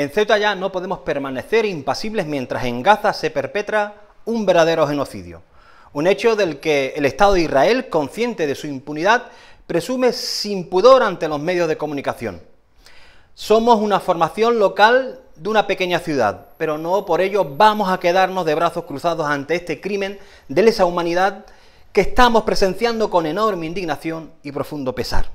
En Ceuta ya no podemos permanecer impasibles mientras en Gaza se perpetra un verdadero genocidio. Un hecho del que el Estado de Israel, consciente de su impunidad, presume sin pudor ante los medios de comunicación. Somos una formación local de una pequeña ciudad, pero no por ello vamos a quedarnos de brazos cruzados ante este crimen de lesa humanidad que estamos presenciando con enorme indignación y profundo pesar.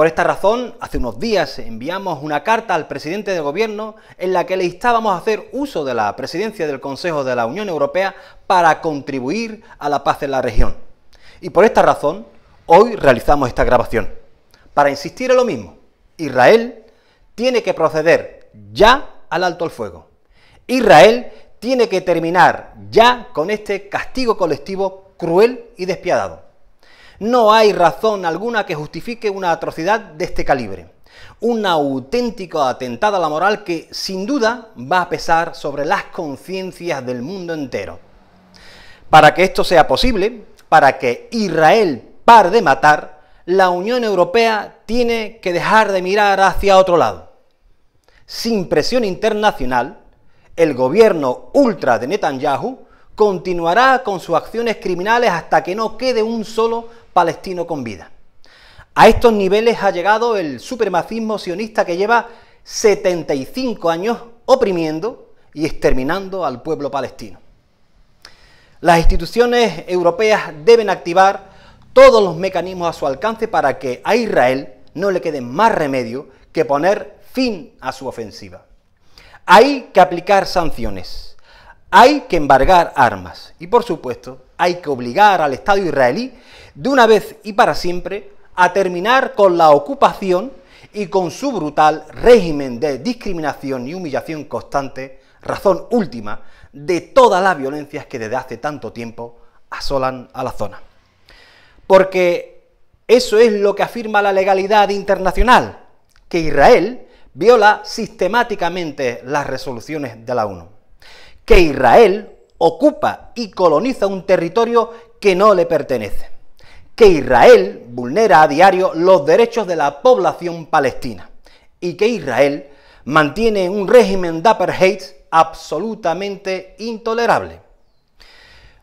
Por esta razón, hace unos días enviamos una carta al presidente del Gobierno en la que le instábamos a hacer uso de la presidencia del Consejo de la Unión Europea para contribuir a la paz en la región. Y por esta razón, hoy realizamos esta grabación, para insistir en lo mismo. Israel tiene que proceder ya al alto el fuego. Israel tiene que terminar ya con este castigo colectivo cruel y despiadado. No hay razón alguna que justifique una atrocidad de este calibre. Un auténtico atentado a la moral que, sin duda, va a pesar sobre las conciencias del mundo entero. Para que esto sea posible, para que Israel pare de matar, la Unión Europea tiene que dejar de mirar hacia otro lado. Sin presión internacional, el gobierno ultra de Netanyahu continuará con sus acciones criminales hasta que no quede un solo palestino con vida. A estos niveles ha llegado el supremacismo sionista que lleva 75 años oprimiendo y exterminando al pueblo palestino. Las instituciones europeas deben activar todos los mecanismos a su alcance para que a Israel no le quede más remedio que poner fin a su ofensiva. Hay que aplicar sanciones hay que embargar armas y por supuesto hay que obligar al Estado israelí de una vez y para siempre a terminar con la ocupación y con su brutal régimen de discriminación y humillación constante, razón última de todas las violencias que desde hace tanto tiempo asolan a la zona. Porque eso es lo que afirma la legalidad internacional, que Israel viola sistemáticamente las resoluciones de la ONU que Israel ocupa y coloniza un territorio que no le pertenece, que Israel vulnera a diario los derechos de la población palestina y que Israel mantiene un régimen de apartheid absolutamente intolerable.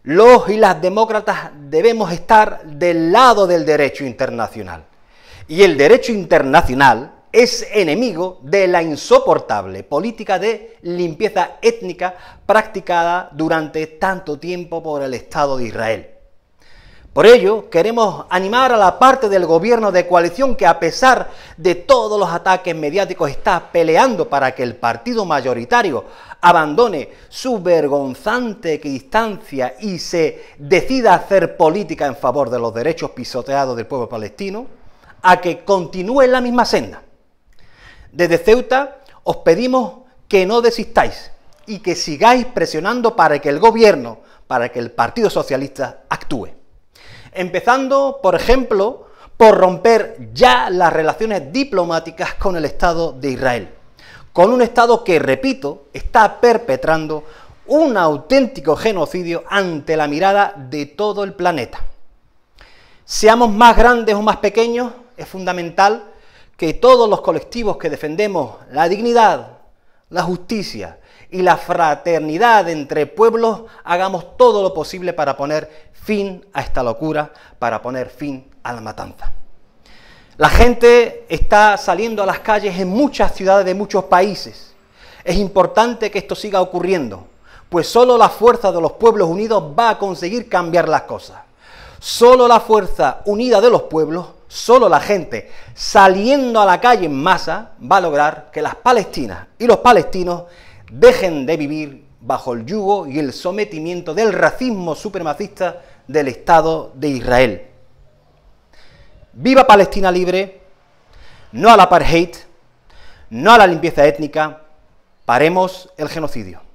Los y las demócratas debemos estar del lado del derecho internacional. Y el derecho internacional es enemigo de la insoportable política de limpieza étnica practicada durante tanto tiempo por el Estado de Israel. Por ello, queremos animar a la parte del gobierno de coalición que a pesar de todos los ataques mediáticos está peleando para que el partido mayoritario abandone su vergonzante equidistancia y se decida hacer política en favor de los derechos pisoteados del pueblo palestino, a que continúe en la misma senda. Desde Ceuta os pedimos que no desistáis y que sigáis presionando para que el gobierno, para que el Partido Socialista actúe. Empezando, por ejemplo, por romper ya las relaciones diplomáticas con el Estado de Israel. Con un Estado que, repito, está perpetrando un auténtico genocidio ante la mirada de todo el planeta. Seamos más grandes o más pequeños, es fundamental que todos los colectivos que defendemos la dignidad, la justicia y la fraternidad entre pueblos hagamos todo lo posible para poner fin a esta locura, para poner fin a la matanza. La gente está saliendo a las calles en muchas ciudades de muchos países. Es importante que esto siga ocurriendo, pues solo la fuerza de los pueblos unidos va a conseguir cambiar las cosas. Solo la fuerza unida de los pueblos, solo la gente saliendo a la calle en masa va a lograr que las palestinas y los palestinos dejen de vivir bajo el yugo y el sometimiento del racismo supremacista del Estado de Israel. Viva Palestina libre, no a al apartheid, no a la limpieza étnica, paremos el genocidio.